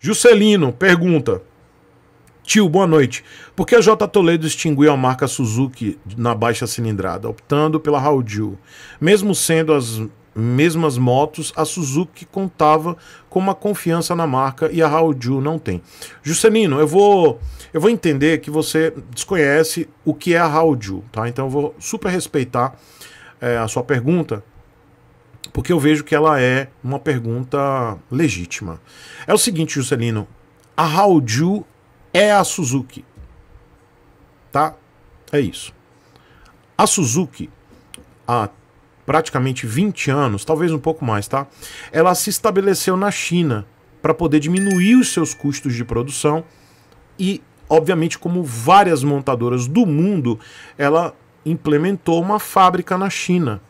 Juscelino pergunta: Tio, boa noite. Por que a J. Toledo extinguiu a marca Suzuki na baixa cilindrada, optando pela Haldil? Mesmo sendo as mesmas motos, a Suzuki contava com uma confiança na marca e a Haldil não tem. Juscelino, eu vou eu vou entender que você desconhece o que é a Haldil, tá? Então eu vou super respeitar é, a sua pergunta, porque eu vejo que ela é uma pergunta legítima. É o seguinte, Juscelino, a Haoju é a Suzuki, tá? É isso. A Suzuki, há praticamente 20 anos, talvez um pouco mais, tá? Ela se estabeleceu na China para poder diminuir os seus custos de produção e, obviamente, como várias montadoras do mundo, ela implementou uma fábrica na China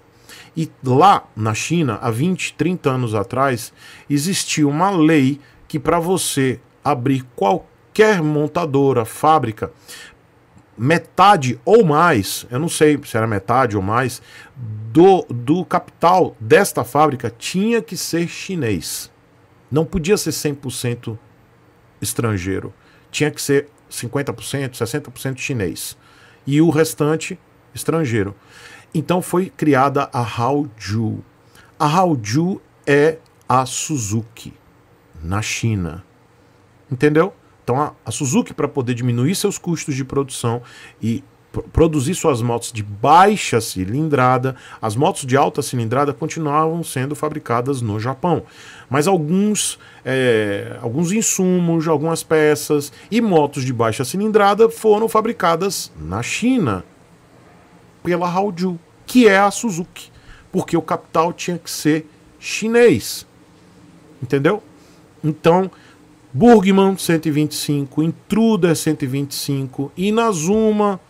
e lá na China, há 20, 30 anos atrás, existia uma lei que para você abrir qualquer montadora, fábrica, metade ou mais, eu não sei se era metade ou mais, do, do capital desta fábrica tinha que ser chinês. Não podia ser 100% estrangeiro. Tinha que ser 50%, 60% chinês. E o restante, estrangeiro. Então foi criada a Haoju. A Haoju é a Suzuki na China. Entendeu? Então a, a Suzuki, para poder diminuir seus custos de produção e pr produzir suas motos de baixa cilindrada, as motos de alta cilindrada continuavam sendo fabricadas no Japão. Mas alguns, é, alguns insumos, algumas peças e motos de baixa cilindrada foram fabricadas na China pela Haoju, que é a Suzuki, porque o capital tinha que ser chinês. Entendeu? Então, Burgman 125, Intruder 125 e Nazuma,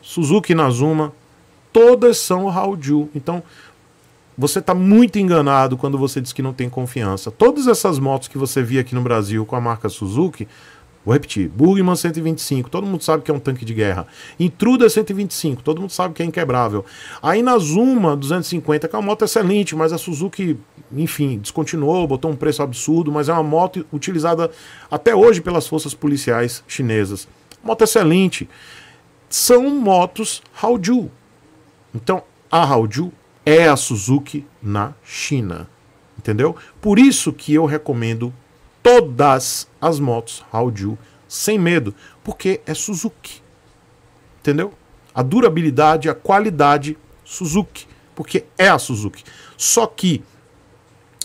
Suzuki Nazuma, todas são Haoju. Então, você está muito enganado quando você diz que não tem confiança. Todas essas motos que você via aqui no Brasil com a marca Suzuki Vou repetir. Burgman 125, todo mundo sabe que é um tanque de guerra. Intruda 125, todo mundo sabe que é inquebrável. Aí na Zuma 250, que é uma moto excelente, mas a Suzuki, enfim, descontinuou, botou um preço absurdo, mas é uma moto utilizada até hoje pelas forças policiais chinesas. Moto excelente. São motos Haoju. Então, a Haoju é a Suzuki na China. Entendeu? Por isso que eu recomendo todas as motos Haudiu sem medo, porque é Suzuki. Entendeu? A durabilidade, a qualidade Suzuki, porque é a Suzuki. Só que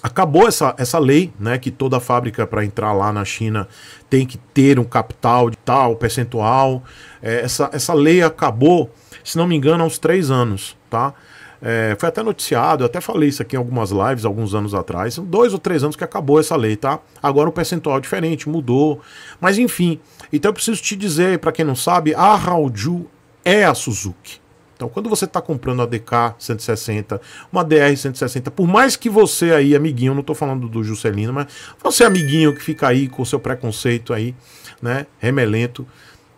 acabou essa, essa lei, né, que toda fábrica para entrar lá na China tem que ter um capital de tal percentual. É, essa, essa lei acabou, se não me engano, há uns três anos, tá? É, foi até noticiado, eu até falei isso aqui em algumas lives alguns anos atrás. São dois ou três anos que acabou essa lei, tá? Agora o percentual é diferente, mudou. Mas enfim, então eu preciso te dizer, para quem não sabe, a Raoju é a Suzuki. Então, quando você está comprando a DK 160, uma DR 160, por mais que você aí, amiguinho, não estou falando do Juscelino, mas você, amiguinho, que fica aí com seu preconceito aí, né, remelento,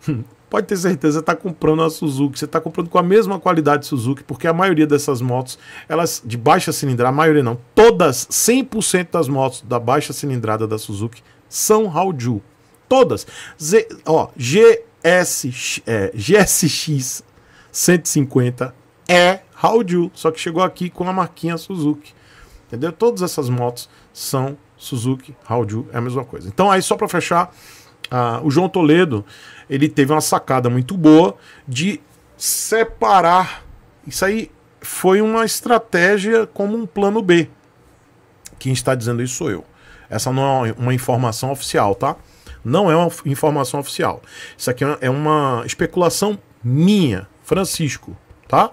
hum, pode ter certeza, você está comprando a Suzuki, você está comprando com a mesma qualidade Suzuki, porque a maioria dessas motos, elas de baixa cilindrada, a maioria não, todas, 100% das motos da baixa cilindrada da Suzuki são Hauju. Todas. Z, ó, GS, é, GSX 150 é Hauju, só que chegou aqui com a marquinha Suzuki. Entendeu? Todas essas motos são Suzuki, Hauju, é a mesma coisa. Então aí só para fechar, ah, o João Toledo ele teve uma sacada muito boa de separar. Isso aí foi uma estratégia como um plano B. Quem está dizendo isso sou eu. Essa não é uma informação oficial, tá? Não é uma informação oficial. Isso aqui é, é uma especulação minha, Francisco, tá?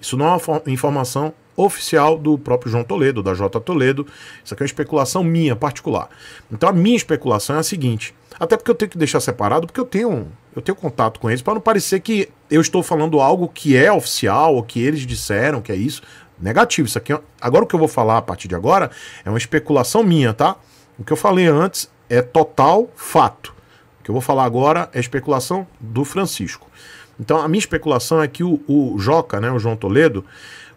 Isso não é uma informação oficial do próprio João Toledo, da J. Toledo. Isso aqui é uma especulação minha, particular. Então a minha especulação é a seguinte: até porque eu tenho que deixar separado, porque eu tenho, eu tenho contato com eles, para não parecer que eu estou falando algo que é oficial, ou que eles disseram que é isso. Negativo, isso aqui. É agora o que eu vou falar a partir de agora é uma especulação minha, tá? O que eu falei antes é total fato. O que eu vou falar agora é especulação do Francisco. Então a minha especulação é que o, o Joca, né, o João Toledo,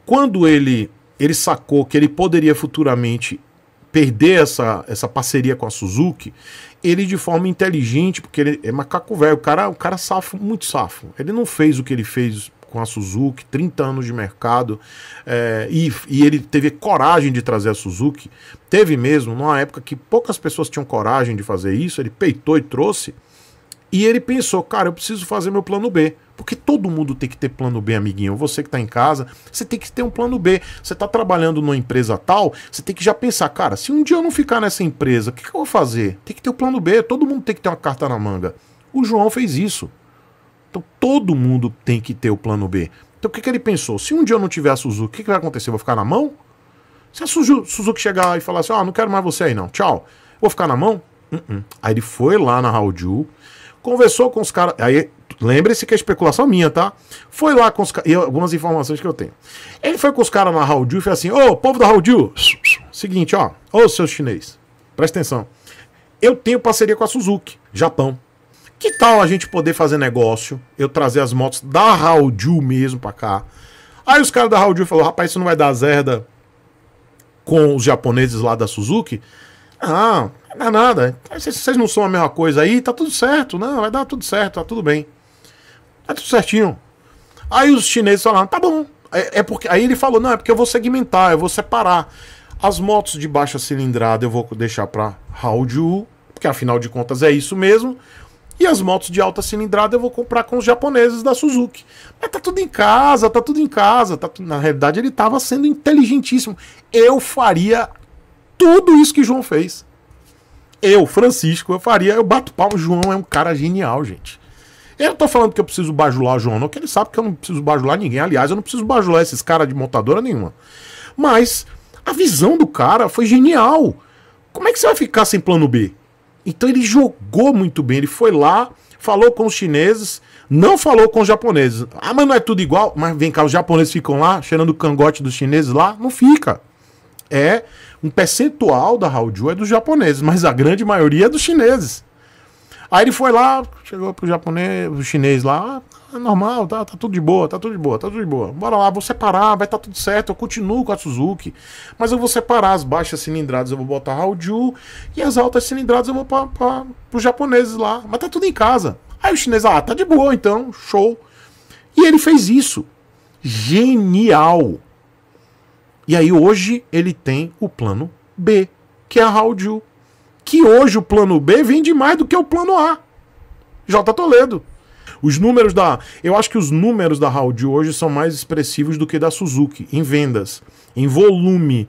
quando ele, ele sacou que ele poderia futuramente perder essa, essa parceria com a Suzuki, ele de forma inteligente, porque ele é macaco velho, o cara, o cara safo, muito safo. Ele não fez o que ele fez com a Suzuki, 30 anos de mercado, é, e, e ele teve coragem de trazer a Suzuki. Teve mesmo, numa época que poucas pessoas tinham coragem de fazer isso, ele peitou e trouxe. E ele pensou, cara, eu preciso fazer meu plano B. Porque todo mundo tem que ter plano B, amiguinho. Você que está em casa, você tem que ter um plano B. Você está trabalhando numa empresa tal, você tem que já pensar, cara, se um dia eu não ficar nessa empresa, o que, que eu vou fazer? Tem que ter o um plano B. Todo mundo tem que ter uma carta na manga. O João fez isso. Então todo mundo tem que ter o plano B. Então o que, que ele pensou? Se um dia eu não tiver a Suzuki, o que, que vai acontecer? Eu vou ficar na mão? Se a Suzuki chegar e falar assim, ah, não quero mais você aí não, tchau. Vou ficar na mão? Uh -uh. Aí ele foi lá na Raul Ju, conversou com os caras. Aí Lembre-se que é especulação minha, tá? Foi lá com os caras. Algumas informações que eu tenho. Ele foi com os caras na Raul e fez assim: Ô, povo da Raul seguinte, ó. Ô, seus chinês, presta atenção. Eu tenho parceria com a Suzuki, Japão. Que tal a gente poder fazer negócio? Eu trazer as motos da Raul mesmo pra cá. Aí os caras da Raul falou falaram: rapaz, isso não vai dar zerda com os japoneses lá da Suzuki? Ah, não, não é nada. Vocês não são a mesma coisa aí, tá tudo certo. Não, vai dar tudo certo, tá tudo bem. Tá tudo certinho. Aí os chineses falaram, tá bom. É, é, porque aí ele falou, não, é porque eu vou segmentar, eu vou separar. As motos de baixa cilindrada eu vou deixar para Haoju, porque afinal de contas é isso mesmo. E as motos de alta cilindrada eu vou comprar com os japoneses da Suzuki. Mas tá tudo em casa, tá tudo em casa. Tá tu... Na realidade, ele tava sendo inteligentíssimo. Eu faria tudo isso que João fez. Eu, Francisco, eu faria. Eu bato pau. João é um cara genial, gente. Eu não tô falando que eu preciso bajular o João, não, que ele sabe que eu não preciso bajular ninguém. Aliás, eu não preciso bajular esses caras de montadora nenhuma. Mas a visão do cara foi genial. Como é que você vai ficar sem plano B? Então ele jogou muito bem, ele foi lá, falou com os chineses, não falou com os japoneses. Ah, mas não é tudo igual? Mas vem cá, os japoneses ficam lá, cheirando o cangote dos chineses lá? Não fica. É um percentual da Hallju é dos japoneses, mas a grande maioria é dos chineses. Aí ele foi lá, chegou pro japonês, o chinês lá, ah, é normal, tá, tá tudo de boa, tá tudo de boa, tá tudo de boa. Bora lá, vou separar, vai tá tudo certo, eu continuo com a Suzuki, mas eu vou separar as baixas cilindradas, eu vou botar Hauju, e as altas cilindradas eu vou para pra, pros japoneses lá, mas tá tudo em casa. Aí o chinês, ah, tá de boa então, show. E ele fez isso. Genial! E aí hoje ele tem o plano B, que é a Hauju que hoje o plano B vende mais do que o plano A. J. Toledo. Os números da. Eu acho que os números da Audi hoje são mais expressivos do que da Suzuki, em vendas, em volume,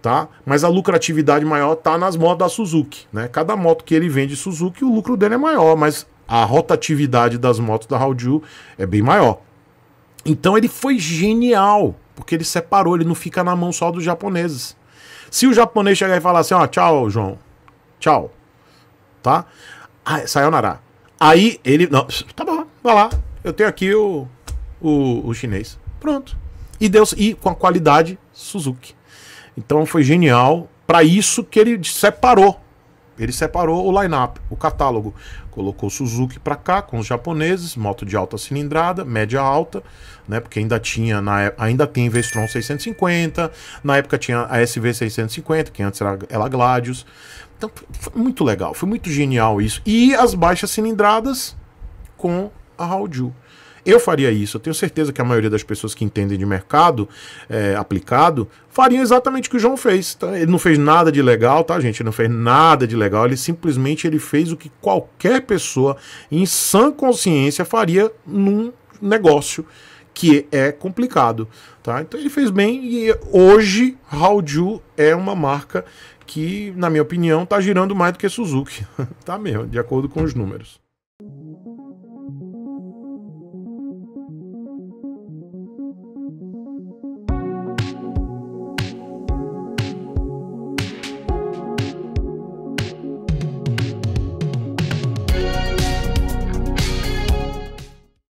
tá? Mas a lucratividade maior tá nas motos da Suzuki, né? Cada moto que ele vende Suzuki, o lucro dele é maior, mas a rotatividade das motos da Audi é bem maior. Então ele foi genial, porque ele separou, ele não fica na mão só dos japoneses. Se o japonês chegar e falar assim, ó, tchau, João, Tchau. Tá? Ah, sayonara. Aí ele. Não, tá bom, vai lá. Eu tenho aqui o, o, o chinês. Pronto. E deu e com a qualidade Suzuki. Então foi genial. Para isso que ele separou ele separou o line-up, o catálogo. Colocou Suzuki para cá com os japoneses, moto de alta cilindrada, média alta, né? Porque ainda tinha na é, ainda tem Vestron 650, na época tinha a SV 650, que antes era ela Gladius. Então foi muito legal, foi muito genial isso. E as baixas cilindradas com a Raul Ju. Eu faria isso. Eu tenho certeza que a maioria das pessoas que entendem de mercado é, aplicado fariam exatamente o que o João fez. Tá? Ele não fez nada de legal, tá, gente? Ele não fez nada de legal. Ele simplesmente ele fez o que qualquer pessoa em sã consciência faria num negócio que é complicado, tá? Então ele fez bem e hoje Hauju é uma marca que, na minha opinião, tá girando mais do que Suzuki, tá mesmo, de acordo com os números.